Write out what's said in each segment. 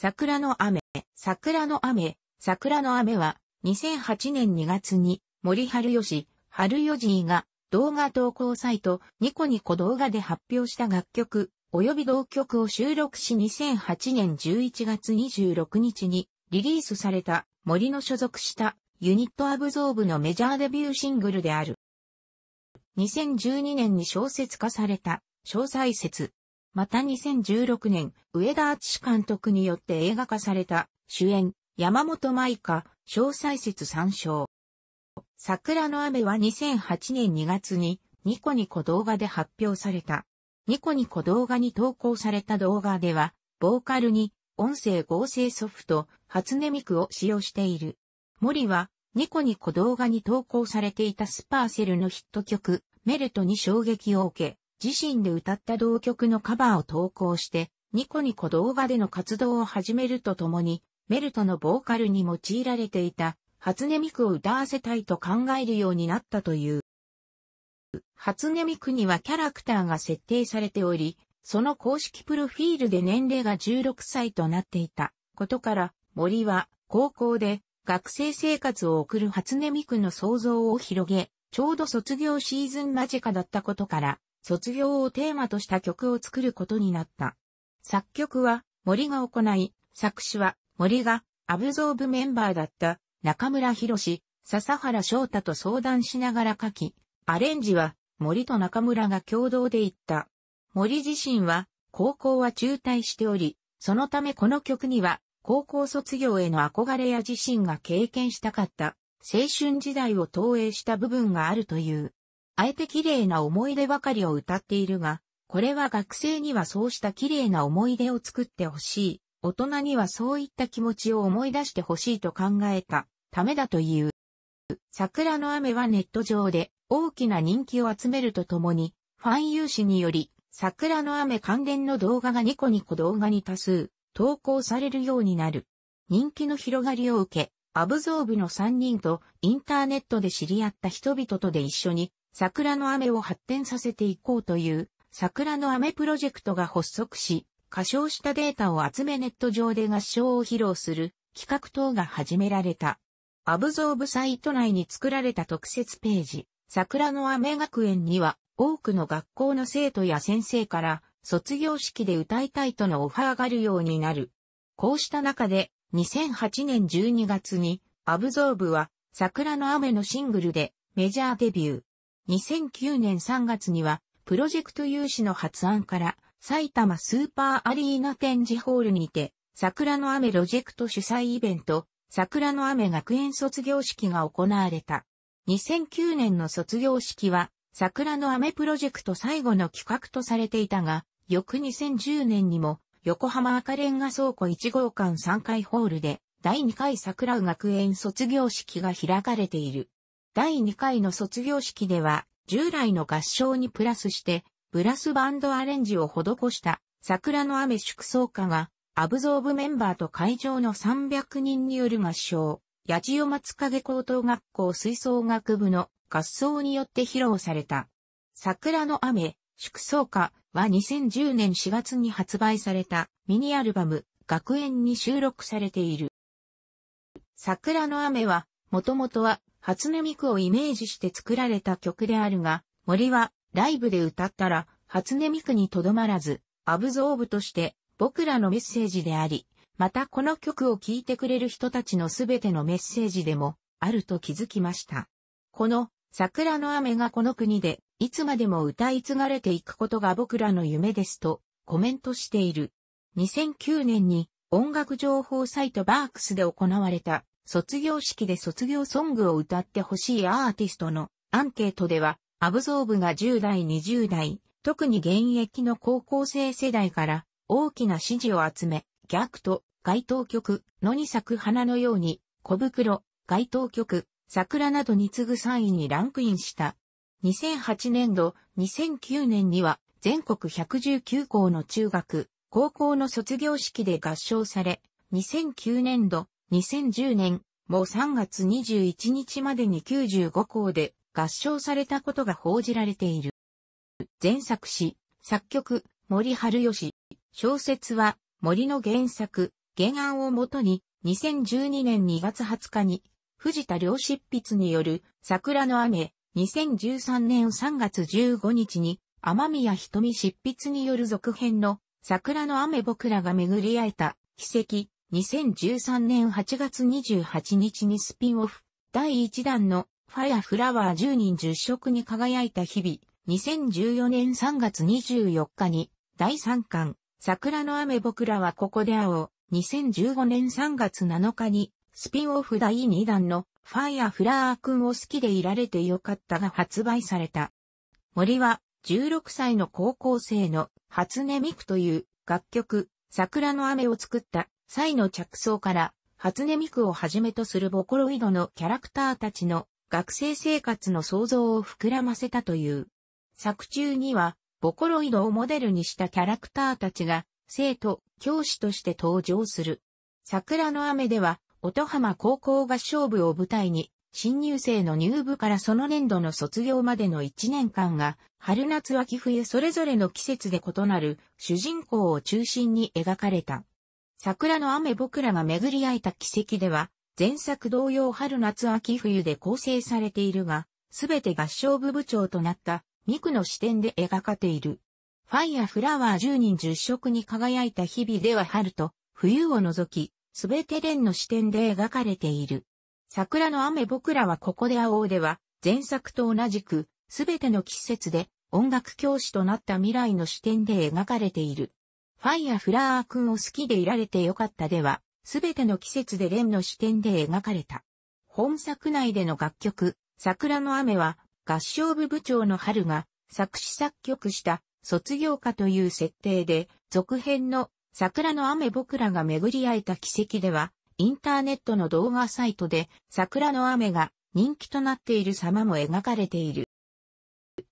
桜の雨、桜の雨、桜の雨は、2008年2月に森春吉、春よじが動画投稿サイトニコニコ動画で発表した楽曲及び同曲を収録し2008年11月26日にリリースされた森の所属したユニットアブゾーブのメジャーデビューシングルである。2012年に小説化された詳細説また2016年、上田敦監督によって映画化された、主演、山本舞香、詳細説参照。桜の雨は2008年2月に、ニコニコ動画で発表された。ニコニコ動画に投稿された動画では、ボーカルに音声合成ソフト、初音ミクを使用している。森は、ニコニコ動画に投稿されていたスパーセルのヒット曲、メルトに衝撃を受け、自身で歌った同曲のカバーを投稿して、ニコニコ動画での活動を始めるとともに、メルトのボーカルに用いられていた、初音ミクを歌わせたいと考えるようになったという。初音ミクにはキャラクターが設定されており、その公式プロフィールで年齢が16歳となっていたことから、森は高校で学生生活を送る初音ミクの想像を広げ、ちょうど卒業シーズン間近だったことから、卒業をテーマとした曲を作ることになった。作曲は森が行い、作詞は森がアブゾーブメンバーだった中村博史、笹原翔太と相談しながら書き、アレンジは森と中村が共同で行った。森自身は高校は中退しており、そのためこの曲には高校卒業への憧れや自身が経験したかった青春時代を投影した部分があるという。あえて綺麗な思い出ばかりを歌っているが、これは学生にはそうした綺麗な思い出を作ってほしい。大人にはそういった気持ちを思い出してほしいと考えたためだという。桜の雨はネット上で大きな人気を集めるとともに、ファン有志により桜の雨関連の動画がニコニコ動画に多数投稿されるようになる。人気の広がりを受け、アブゾーブの3人とインターネットで知り合った人々とで一緒に桜の雨を発展させていこうという桜の雨プロジェクトが発足し、歌唱したデータを集めネット上で合唱を披露する企画等が始められた。アブゾーブサイト内に作られた特設ページ、桜の雨学園には多くの学校の生徒や先生から卒業式で歌いたいとのオファーがあるようになる。こうした中で2008年12月にアブゾーブは桜の雨のシングルでメジャーデビュー。2009年3月には、プロジェクト融資の発案から、埼玉スーパーアリーナ展示ホールにて、桜の雨ロジェクト主催イベント、桜の雨学園卒業式が行われた。2009年の卒業式は、桜の雨プロジェクト最後の企画とされていたが、翌2010年にも、横浜赤レンガ倉庫1号館3階ホールで、第2回桜学園卒業式が開かれている。第2回の卒業式では、従来の合唱にプラスして、ブラスバンドアレンジを施した桜の雨祝奏歌が、アブゾーブメンバーと会場の300人による合唱、八千代松影高等学校吹奏楽部の合奏によって披露された。桜の雨、祝奏歌は2010年4月に発売されたミニアルバム、学園に収録されている。桜の雨は、もともとは初音ミクをイメージして作られた曲であるが、森はライブで歌ったら、初音ミクにとどまらず、アブゾーブとして僕らのメッセージであり、またこの曲を聴いてくれる人たちのすべてのメッセージでもあると気づきました。この桜の雨がこの国でいつまでも歌い継がれていくことが僕らの夢ですとコメントしている。2009年に音楽情報サイトバークスで行われた卒業式で卒業ソングを歌ってほしいアーティストのアンケートでは、アブゾーブが10代、20代、特に現役の高校生世代から大きな支持を集め、ギャクト、該当曲、野に咲く花のように、小袋、該当曲、桜などに次ぐ3位にランクインした。2008年度、2009年には全国119校の中学、高校の卒業式で合唱され、2009年度、2010年、もう3月21日までに95校で合唱されたことが報じられている。前作詞、作曲、森春吉。小説は、森の原作、原案をもとに、2012年2月20日に、藤田良執筆による、桜の雨、2013年3月15日に、天宮瞳執筆による続編の、桜の雨僕らが巡り会えた、奇跡、2013年8月28日にスピンオフ、第1弾のファイアフラワー10人10色に輝いた日々、2014年3月24日に第3巻、桜の雨僕らはここで会おう、2015年3月7日にスピンオフ第2弾のファイアフラワーくんを好きでいられてよかったが発売された。森は16歳の高校生の初音ミクという楽曲、桜の雨を作った際の着想から、初音ミクをはじめとするボコロイドのキャラクターたちの学生生活の想像を膨らませたという。作中には、ボコロイドをモデルにしたキャラクターたちが、生徒、教師として登場する。桜の雨では、音浜高校合唱部を舞台に、新入生の入部からその年度の卒業までの1年間が、春夏秋冬それぞれの季節で異なる主人公を中心に描かれた。桜の雨僕らが巡り合えた奇跡では、前作同様春夏秋冬で構成されているが、すべて合唱部部長となったミクの視点で描かれている。ファイアフラワー10人10色に輝いた日々では春と冬を除き、すべて連の視点で描かれている。桜の雨僕らはここで会おうでは、前作と同じく、すべての季節で音楽教師となった未来の視点で描かれている。ファイアフラー君を好きでいられてよかったでは、すべての季節でンの視点で描かれた。本作内での楽曲、桜の雨は、合唱部部長の春が作詞作曲した卒業歌という設定で、続編の桜の雨僕らが巡り会えた奇跡では、インターネットの動画サイトで桜の雨が人気となっている様も描かれている。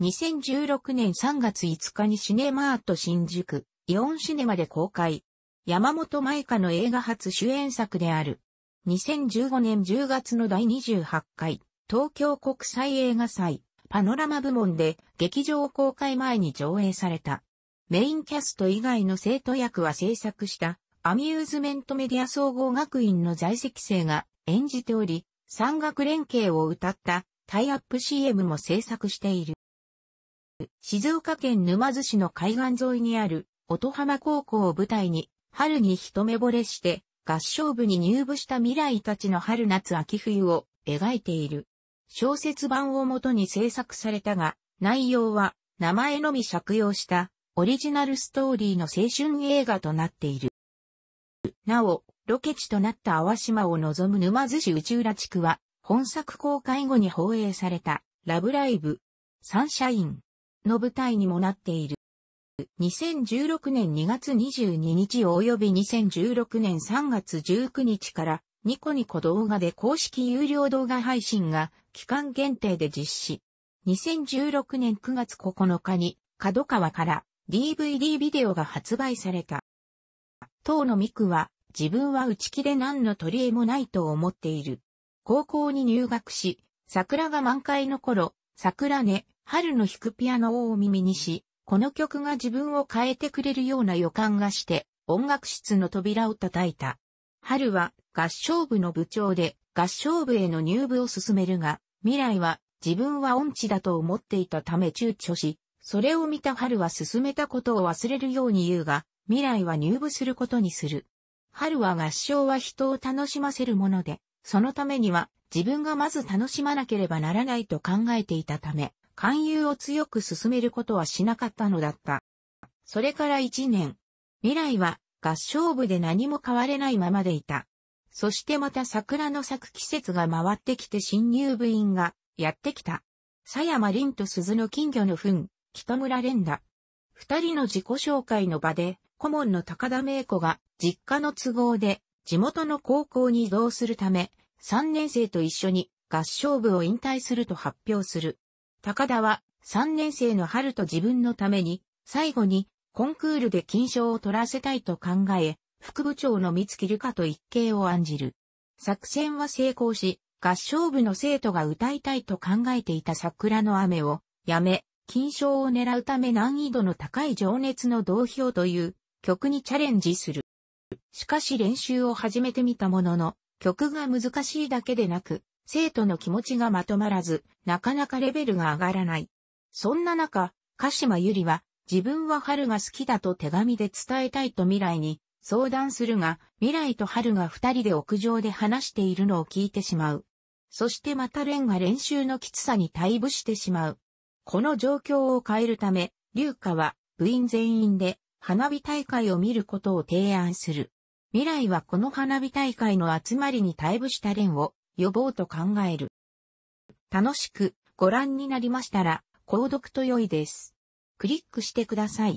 2016年3月5日にシネマート新宿イオンシネマで公開。山本舞香の映画初主演作である。2015年10月の第28回、東京国際映画祭、パノラマ部門で劇場公開前に上映された。メインキャスト以外の生徒役は制作したアミューズメントメディア総合学院の在籍生が演じており、産学連携を歌ったタイアップ CM も制作している。静岡県沼津市の海岸沿いにある音浜高校を舞台に、春に一目惚れして、合唱部に入部した未来たちの春夏秋冬を描いている。小説版をもとに制作されたが、内容は名前のみ借用したオリジナルストーリーの青春映画となっている。なお、ロケ地となった淡島を望む沼津市内浦地区は、本作公開後に放映された、ラブライブ、サンシャインの舞台にもなっている。2016年2月22日及び2016年3月19日からニコニコ動画で公式有料動画配信が期間限定で実施。2016年9月9日に角川から DVD ビデオが発売された。当のミクは自分は打ち切れ何の取り柄もないと思っている。高校に入学し、桜が満開の頃、桜ね、春の弾くピアノをお耳にし、この曲が自分を変えてくれるような予感がして、音楽室の扉を叩いた。春は合唱部の部長で合唱部への入部を進めるが、未来は自分は音痴だと思っていたため躊躇し、それを見た春は進めたことを忘れるように言うが、未来は入部することにする。春は合唱は人を楽しませるもので、そのためには自分がまず楽しまなければならないと考えていたため、勧誘を強く進めることはしなかったのだった。それから一年、未来は合唱部で何も変われないままでいた。そしてまた桜の咲く季節が回ってきて新入部員がやってきた。佐山凛と鈴の金魚の糞、北村蓮だ。二人の自己紹介の場で、顧問の高田芽子が実家の都合で地元の高校に移動するため、3年生と一緒に合唱部を引退すると発表する。高田は3年生の春と自分のために、最後にコンクールで金賞を取らせたいと考え、副部長の三木るかと一景を案じる。作戦は成功し、合唱部の生徒が歌いたいと考えていた桜の雨をやめ、金賞を狙うため難易度の高い情熱の同票という曲にチャレンジする。しかし練習を始めてみたものの、曲が難しいだけでなく、生徒の気持ちがまとまらず、なかなかレベルが上がらない。そんな中、鹿島ゆりは、自分は春が好きだと手紙で伝えたいと未来に相談するが、未来と春が二人で屋上で話しているのを聞いてしまう。そしてまた蓮が練習のきつさに退部してしまう。この状況を変えるため、龍花は部員全員で花火大会を見ることを提案する。未来はこの花火大会の集まりに退部した蓮を呼ぼうと考える。楽しくご覧になりましたら、購読と良いです。クリックしてください。